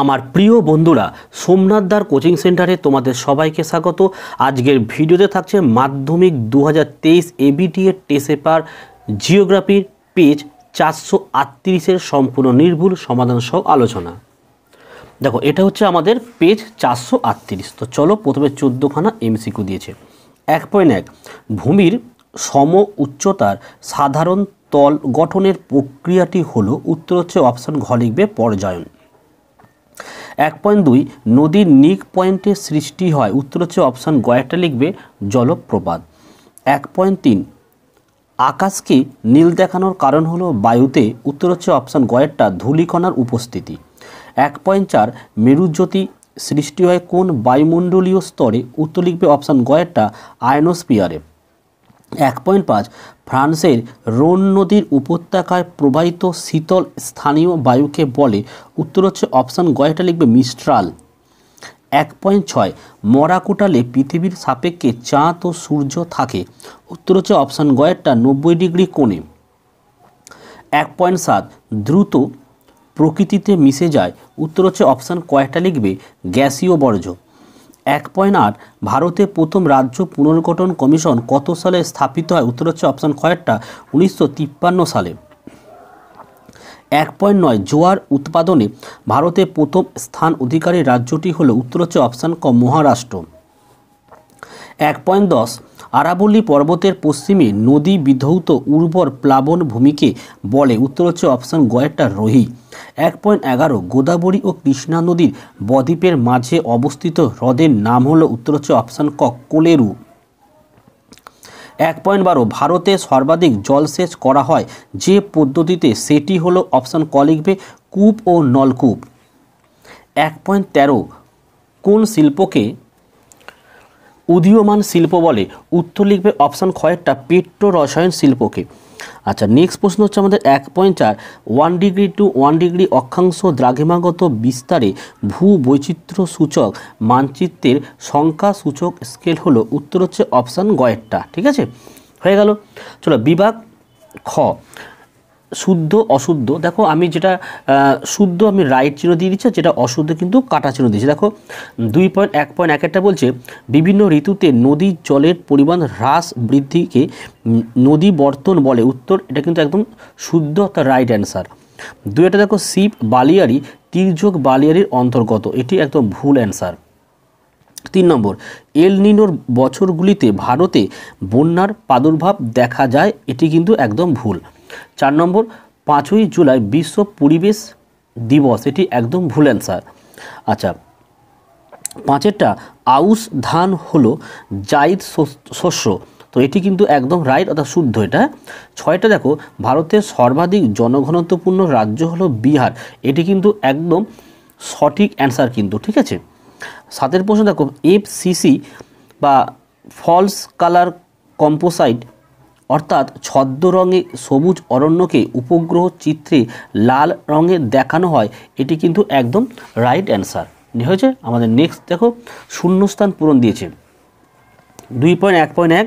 আমার প্রিয় বন্ধুরা সোমনাথদার কোচিং সেন্টারে তোমাদের সবাইকে স্বাগত আজকের ভিডিওতে থাকছে মাধ্যমিক দু হাজার তেইশ এবিটিএ টেসেপার জিওগ্রাফির পেজ চারশো আটত্রিশের সম্পূর্ণ নির্ভুল সমাধান সহ আলোচনা দেখো এটা হচ্ছে আমাদের পেজ চারশো আটত্রিশ তো চলো প্রথমে চোদ্দোখানা কু দিয়েছে এক পয়েন্ট এক ভূমির সম উচ্চতার সাধারণ তল গঠনের প্রক্রিয়াটি হলো উত্তর হচ্ছে অপশান ঘ লিখবে পর্যায়ন এক পয়েন্ট দুই নদীর নিক পয়েন্টে সৃষ্টি হয় উত্তর হচ্ছে অপশান গয়াটা লিখবে জলপ্রপাত এক পয়েন্ট তিন আকাশকে নীল দেখানোর কারণ হল বায়ুতে উত্তর হচ্ছে অপশান গয়েরটা ধূলিকণার উপস্থিতি এক পয়েন্ট চার মেরুজ্যোতি সৃষ্টি হয় কোন বায়ুমণ্ডলীয় স্তরে উত্তর লিখবে অপশান গয়েরটা আয়নোস্পিয়ারে এক পয়েন্ট পাঁচ ফ্রান্সের রোন নদীর উপত্যকায় প্রবাহিত শীতল স্থানীয় বায়ুকে বলে উত্তর হচ্ছে অপশান গয়েটা লিখবে মিস্ট্রাল এক পয়েন্ট ছয় মরাকুটালে পৃথিবীর সাপেক্ষে চাঁদ ও সূর্য থাকে উত্তর হচ্ছে অপশান গয়েরটা নব্বই ডিগ্রি কোণে এক পয়েন্ট সাত দ্রুত প্রকৃতিতে মিশে যায় উত্তর হচ্ছে অপশান কয়েকটা লিখবে গ্যাসীয় বর্জ্য এক পয়েন্ট আট ভারতে প্রথম রাজ্য পুনর্গঠন কমিশন কত সালে স্থাপিত হয় উত্তর হচ্ছে অপশান কয়েকটা উনিশশো সালে এক পয়েন্ট নয় জোয়ার উৎপাদনে ভারতে প্রথম স্থান অধিকারী রাজ্যটি হল উত্তর হচ্ছে অপশান ক মহারাষ্ট্র এক পয়েন্ট দশ আরাবল্লী পর্বতের পশ্চিমে নদী বিধৌত উর্বর প্লাবন ভূমিকে বলে উত্তর হচ্ছে অপশান গয়েরটা রোহি এক পয়েন্ট এগারো গোদাবরী ও কৃষ্ণা নদীর বদ্বীপের মাঝে অবস্থিত হ্রদের নাম হলো উত্তর হচ্ছে অপশান ক কোলেরু এক পয়েন্ট বারো ভারতে সর্বাধিক জলসেচ করা হয় যে পদ্ধতিতে সেটি হল অপশান ক লিখবে কূপ ও নলকূপ এক পয়েন্ট তেরো কোন শিল্পকে উদীয়মান শিল্প বলে উত্তর লিখবে অপশান খয়েরটা পেট্রো রসায়ন শিল্পকে আচ্ছা নেক্সট প্রশ্ন হচ্ছে আমাদের এক পয়েন্ট চার one degree to one degree অক্ষাংশ দ্রাঘিমাগত বিস্তারে ভূ বৈচিত্র্য সূচক মানচিত্রের সংখ্যা সূচক স্কেল হলো উত্তর হচ্ছে অপশান গয়েরটা ঠিক আছে হয়ে গেল চলো বিভাগ খ শুদ্ধ অশুদ্ধ দেখো আমি যেটা শুদ্ধ আমি রাইট চিহ্ন দিয়ে দিচ্ছি যেটা অশুদ্ধ কিন্তু কাটা চিহ্ন দিচ্ছি দেখো দুই পয়েন্ট এক পয়েন্ট এক একটা বলছে বিভিন্ন ঋতুতে নদীর জলের পরিমাণ হ্রাস বৃদ্ধিকে নদী বর্তন বলে উত্তর এটা কিন্তু একদম শুদ্ধ অর্থাৎ রাইট অ্যান্সার দুই একটা দেখো শিপ বালিয়ারি তীর্যক বালিয়ারির অন্তর্গত এটি একদম ভুল অ্যান্সার তিন নম্বর এল নিনোর বছরগুলিতে ভারতে বন্যার প্রাদুর্ভাব দেখা যায় এটি কিন্তু একদম ভুল চার নম্বর পাঁচই জুলাই বিশ্ব পরিবেশ দিবস এটি একদম ভুল অ্যান্সার আচ্ছা পাঁচেরটা আউস ধান হলো জাইদ শস্য তো এটি কিন্তু একদম রাইট অর্থাৎ শুদ্ধ এটা ছয়টা দেখো ভারতের সর্বাধিক জনঘনত্বপূর্ণ রাজ্য হলো বিহার এটি কিন্তু একদম সঠিক অ্যান্সার কিন্তু ঠিক আছে সাতের প্রশ্ন দেখো এফসিসি বা ফলস কালার কম্পোসাইট অর্থাৎ ছদ্ম রঙে সবুজ অরণ্যকে উপগ্রহ চিত্রে লাল রঙে দেখানো হয় এটি কিন্তু একদম রাইট অ্যান্সার হয়েছে আমাদের নেক্সট দেখো শূন্যস্থান পূরণ দিয়েছে দুই পয়েন্ট এক পয়েন্ট এক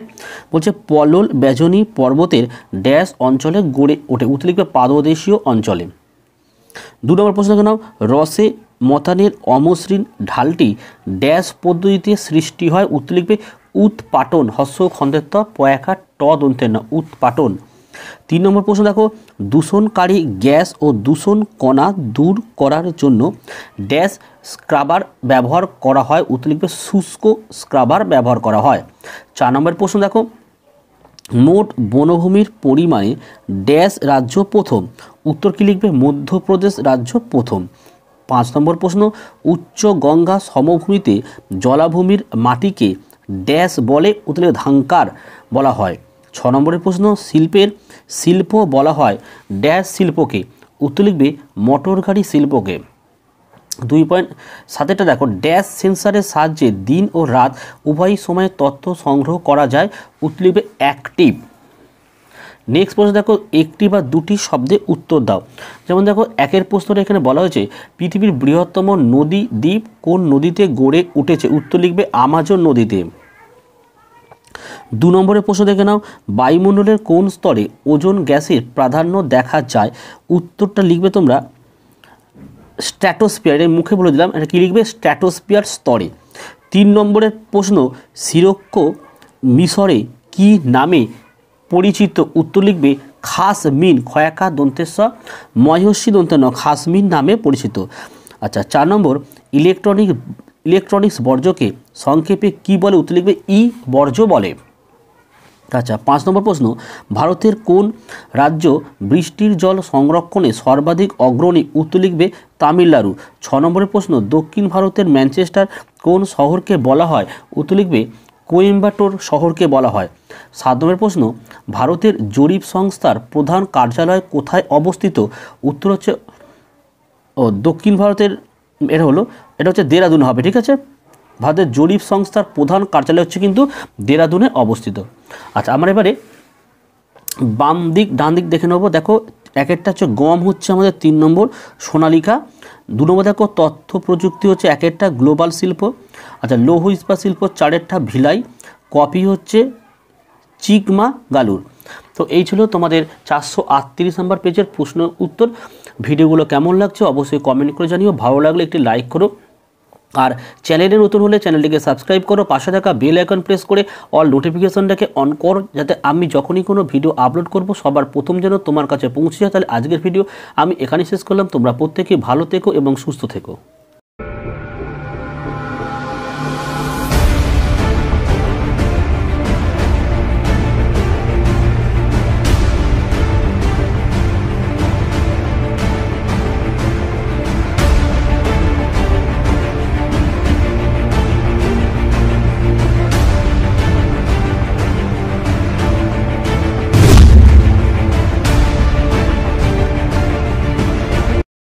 বলছে পলল ব্যজনী পর্বতের ড্যাশ অঞ্চলে গড়ে ওঠে উত্তর লিখবে পাদদেশীয় অঞ্চলে দু নম্বর প্রশ্ন কেন রসে মতানের অমসৃণ ঢালটি ড্যাশ পদ্ধতিতে সৃষ্টি হয় উত্তর উৎপাটন হস্য খন্দেত্ব পয়াকা ট দন্তের না উৎপাটন তিন নম্বর প্রশ্ন দেখো দূষণকারী গ্যাস ও দূষণ কণা দূর করার জন্য ড্যাশ স্ক্রাবার ব্যবহার করা হয় উত্তর শুষ্ক স্ক্রাবার ব্যবহার করা হয় চার নম্বর প্রশ্ন দেখো মোট বনভূমির পরিমাণে ড্যাশ রাজ্য প্রথম উত্তর কী লিখবে মধ্যপ্রদেশ রাজ্য প্রথম পাঁচ নম্বর প্রশ্ন উচ্চ গঙ্গা সমভূমিতে জলাভূমির মাটিকে ড্যাশ বলে উতলে ধাঙ্কার বলা হয় ছ নম্বরের প্রশ্ন শিল্পের শিল্প বলা হয় ড্যাশ শিল্পকে উত্তর লিখবে মোটর গাড়ি শিল্পকে দুই পয়েন্ট সাতেরটা দেখো ড্যাশ সেন্সারের সাহায্যে দিন ও রাত উভয় সময়ে তথ্য সংগ্রহ করা যায় উত্তর লিখবে অ্যাক্টিভ নেক্সট প্রশ্ন দেখো একটি বা দুটি শব্দে উত্তর দাও যেমন দেখো একের প্রশ্নটা এখানে বলা হয়েছে পৃথিবীর বৃহত্তম নদী দ্বীপ কোন নদীতে গড়ে উঠেছে উত্তর লিখবে আমাজন নদীতে দু নম্বরের প্রশ্ন দেখে নাও বায়ুমণ্ডলের কোন স্তরে ওজন গ্যাসের প্রাধান্য দেখা যায় উত্তরটা লিখবে তোমরা স্ট্র্যাটোস্পিয়ারের মুখে বলে দিলাম এটা কী লিখবে স্ট্যাটোস্পিয়ার স্তরে তিন নম্বরের প্রশ্ন সিরক্ষ মিশরে কি নামে পরিচিত উত্তর লিখবে খাস মিন খয়াকা দন্তেস মহর্ষি দন্ত ন খাস মিন নামে পরিচিত আচ্ছা চার নম্বর ইলেকট্রনিক ইলেকট্রনিক্স বর্জ্যকে সংক্ষেপে কি বলে উত্তর লিখবে ই বর্জ্য বলে আচ্ছা পাঁচ নম্বর প্রশ্ন ভারতের কোন রাজ্য বৃষ্টির জল সংরক্ষণে সর্বাধিক অগ্রণী উত্তর লিখবে তামিলনাড়ু ছ নম্বরের প্রশ্ন দক্ষিণ ভারতের ম্যানচেস্টার কোন শহরকে বলা হয় উত্তর লিখবে কোয়েম্বাটোর শহরকে বলা হয় সাত নম্বর প্রশ্ন ভারতের জরিপ সংস্থার প্রধান কার্যালয় কোথায় অবস্থিত উত্তর হচ্ছে ও দক্ষিণ ভারতের এটা হলো এটা হচ্ছে দেরাদুন হবে ঠিক আছে ভারতের জরিপ সংস্থার প্রধান কার্যালয় হচ্ছে কিন্তু দেরাদুনে অবস্থিত আচ্ছা আমার এবারে বাম দিক ডান দিক দেখে নেবো দেখো এক একটা হচ্ছে গম হচ্ছে আমাদের তিন নম্বর সোনালিকা দু নম্বর দেখো তথ্য প্রযুক্তি হচ্ছে এক একটা গ্লোবাল শিল্প আচ্ছা লৌহ ইস্পাত শিল্প চারেরটা ভিলাই কপি হচ্ছে চিকমা গালুর তো এই ছিল তোমাদের চারশো আটত্রিশ নম্বর পেজের প্রশ্ন উত্তর ভিডিওগুলো কেমন লাগছে অবশ্যই কমেন্ট করে জানিও ভালো লাগলে একটি লাইক করো আর চ্যানেলে নতুন হলে চ্যানেলটিকে সাবস্ক্রাইব করো পাশে থাকা বেল আইকন প্রেস করে অল নোটিফিকেশনটাকে অন করো যাতে আমি যখনই কোনো ভিডিও আপলোড করব সবার প্রথম যেন তোমার কাছে পৌঁছে যায় তাহলে আজকের ভিডিও আমি এখানেই শেষ করলাম তোমরা প্রত্যেকেই ভালো থেকো এবং সুস্থ থেকো